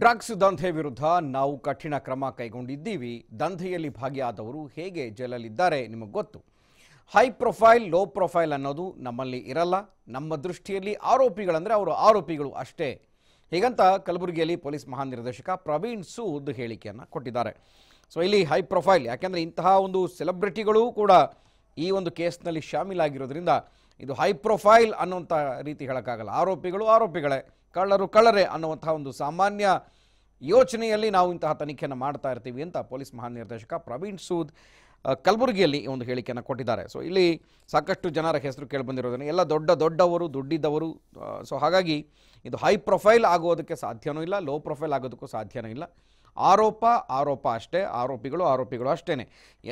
drugs ದಂಧೆ ವಿರುದ್ಧ ನಾವು ಕಠಿಣ ಕ್ರಮ ಕೈಗೊಂಡಿದ್ದೀವಿ ದಂಧೆಯಲ್ಲಿ ಭಾಗಿಯಾದವರು ಹೇಗೆ ಜೈಲಲ್ಲಿದ್ದಾರೆ ನಿಮಗೆ ಗೊತ್ತು ಹೈ ಪ್ರೊಫೈಲ್ ಲೋ ಪ್ರೊಫೈಲ್ ಅನ್ನೋದು ನಮ್ಮಲ್ಲಿ ಇರಲ್ಲ ನಮ್ಮ ದೃಷ್ಟಿಯಲ್ಲಿ ಆರೋಪಿಗಳಂದರೆ ಅವರು ಆರೋಪಿಗಳು ಅಷ್ಟೇ ಹೀಗಂತ ಕಲಬುರಗಿಯಲ್ಲಿ ಪೊಲೀಸ್ ಮಹಾನಿರ್ದೇಶಕ ಪ್ರವೀಣ್ ಸೂದ್ ಹೇಳಿಕೆಯನ್ನು ಕೊಟ್ಟಿದ್ದಾರೆ ಸೊ ಇಲ್ಲಿ ಹೈ ಪ್ರೊಫೈಲ್ ಯಾಕೆಂದರೆ ಇಂತಹ ಒಂದು ಸೆಲೆಬ್ರಿಟಿಗಳು ಕೂಡ ಈ ಒಂದು ಕೇಸ್ನಲ್ಲಿ ಶಾಮೀಲಾಗಿರೋದ್ರಿಂದ ಇದು ಹೈ ಪ್ರೊಫೈಲ್ ಅನ್ನುವಂಥ ರೀತಿ ಹೇಳೋಕ್ಕಾಗಲ್ಲ ಆರೋಪಿಗಳು ಆರೋಪಿಗಳೇ ಕಳ್ಳರು ಕಳ್ಳರೇ ಅನ್ನುವಂಥ ಒಂದು ಸಾಮಾನ್ಯ ಯೋಚನೆಯಲ್ಲಿ ನಾವು ಇಂತಹ ತನಿಖೆಯನ್ನು ಮಾಡ್ತಾ ಇರ್ತೀವಿ ಅಂತ ಪೊಲೀಸ್ ಮಹಾನಿರ್ದೇಶಕ ಪ್ರವೀಣ್ ಸೂದ್ ಕಲಬುರಗಿಯಲ್ಲಿ ಈ ಒಂದು ಹೇಳಿಕೆಯನ್ನು ಕೊಟ್ಟಿದ್ದಾರೆ ಸೊ ಇಲ್ಲಿ ಸಾಕಷ್ಟು ಜನರ ಹೆಸರು ಕೇಳಿಬಂದಿರೋದನ್ನು ಎಲ್ಲ ದೊಡ್ಡ ದೊಡ್ಡವರು ದುಡ್ಡಿದ್ದವರು ಸೊ ಹಾಗಾಗಿ ಇದು ಹೈ ಪ್ರೊಫೈಲ್ ಆಗೋದಕ್ಕೆ ಸಾಧ್ಯವೂ ಇಲ್ಲ ಲೋ ಪ್ರೊಫೈಲ್ ಆಗೋದಕ್ಕೂ ಸಾಧ್ಯವೂ ಇಲ್ಲ ಆರೋಪ ಆರೋಪ ಅಷ್ಟೇ ಆರೋಪಿಗಳು ಆರೋಪಿಗಳು ಅಷ್ಟೇ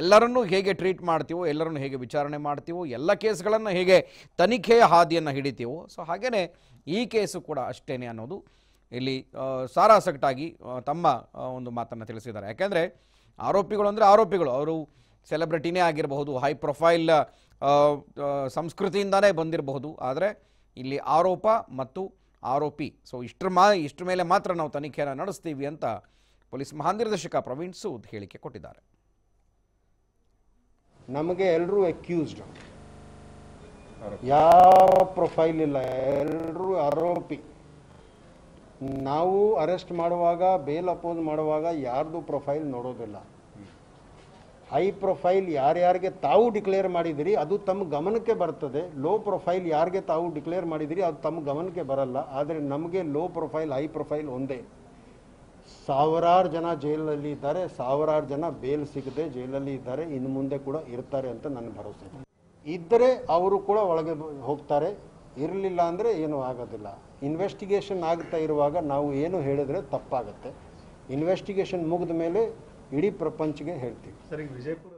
ಎಲ್ಲರನ್ನೂ ಹೇಗೆ ಟ್ರೀಟ್ ಮಾಡ್ತೀವೋ ಎಲ್ಲರನ್ನು ಹೇಗೆ ವಿಚಾರಣೆ ಮಾಡ್ತೀವೋ ಎಲ್ಲ ಕೇಸ್ಗಳನ್ನು ಹೇಗೆ ತನಿಖೆಯ ಹಾದಿಯನ್ನು ಹಿಡಿತೀವೋ ಸೊ ಹಾಗೆಯೇ ಈ ಕೇಸು ಕೂಡ ಅಷ್ಟೇ ಅನ್ನೋದು ಇಲ್ಲಿ ಸಾರಾಸಕ್ಟಾಗಿ ತಮ್ಮ ಒಂದು ಮಾತನ್ನು ತಿಳಿಸಿದ್ದಾರೆ ಯಾಕೆಂದರೆ ಆರೋಪಿಗಳು ಅಂದರೆ ಆರೋಪಿಗಳು ಅವರು ಸೆಲೆಬ್ರಿಟಿನೇ ಆಗಿರಬಹುದು ಹೈ ಪ್ರೊಫೈಲ್ ಸಂಸ್ಕೃತಿಯಿಂದಾನೇ ಬಂದಿರಬಹುದು ಆದರೆ ಇಲ್ಲಿ ಆರೋಪ ಮತ್ತು ಆರೋಪಿ ಸೊ ಇಷ್ಟರ ಮಾ ಇಷ್ಟರ ಮೇಲೆ ಮಾತ್ರ ನಾವು ತನಿಖೆಯನ್ನು ನಡೆಸ್ತೀವಿ ಅಂತ ಪೊಲೀಸ್ ಮಹಾನಿರ್ದೇಶಕ ಪ್ರವೀಣ್ ಸೂದ್ ಹೇಳಿಕೆ ಕೊಟ್ಟಿದ್ದಾರೆ ನಮಗೆ ಎಲ್ಲರೂ ಅಕ್ಯೂಸ್ಡ್ ಯಾವ ಪ್ರೊಫೈಲ್ ಇಲ್ಲ ಎಲ್ಲರೂ ಆರೋಪಿ ನಾವು ಅರೆಸ್ಟ್ ಮಾಡುವಾಗ ಬೇಲ್ ಅಪೋಸ್ ಮಾಡುವಾಗ ಯಾರ್ದು ಪ್ರೊಫೈಲ್ ನೋಡೋದಿಲ್ಲ ಹೈ ಪ್ರೊಫೈಲ್ ಯಾರ್ಯಾರಿಗೆ ತಾವು ಡಿಕ್ಲೇರ್ ಮಾಡಿದಿರಿ ಅದು ತಮ್ಮ ಗಮನಕ್ಕೆ ಬರ್ತದೆ ಲೋ ಪ್ರೊಫೈಲ್ ಯಾರಿಗೆ ತಾವು ಡಿಕ್ಲೇರ್ ಮಾಡಿದಿರಿ ಅದು ತಮ್ಮ ಗಮನಕ್ಕೆ ಬರಲ್ಲ ಆದರೆ ನಮಗೆ ಲೋ ಪ್ರೊಫೈಲ್ ಹೈ ಪ್ರೊಫೈಲ್ ಒಂದೇ ಸಾವಿರಾರು ಜನ ಜೈಲಲ್ಲಿ ಇದ್ದಾರೆ ಸಾವಿರಾರು ಜನ ಬೇಲ್ ಸಿಗದೆ ಜೈಲಲ್ಲಿ ಇದ್ದಾರೆ ಇನ್ನು ಮುಂದೆ ಕೂಡ ಇರ್ತಾರೆ ಅಂತ ನನ್ನ ಭರವಸೆ ಇದ್ದರೆ ಅವರು ಕೂಡ ಒಳಗೆ ಹೋಗ್ತಾರೆ ಇರಲಿಲ್ಲ ಅಂದರೆ ಏನೂ ಆಗೋದಿಲ್ಲ ಇನ್ವೆಸ್ಟಿಗೇಷನ್ ಆಗ್ತಾ ಇರುವಾಗ ನಾವು ಏನು ಹೇಳಿದರೆ ತಪ್ಪಾಗುತ್ತೆ ಇನ್ವೆಸ್ಟಿಗೇಷನ್ ಮುಗಿದ ಮೇಲೆ ಇಡೀ ಪ್ರಪಂಚಗೆ ಹೇಳ್ತೀವಿ ಸರಿ ವಿಜಯಪುರ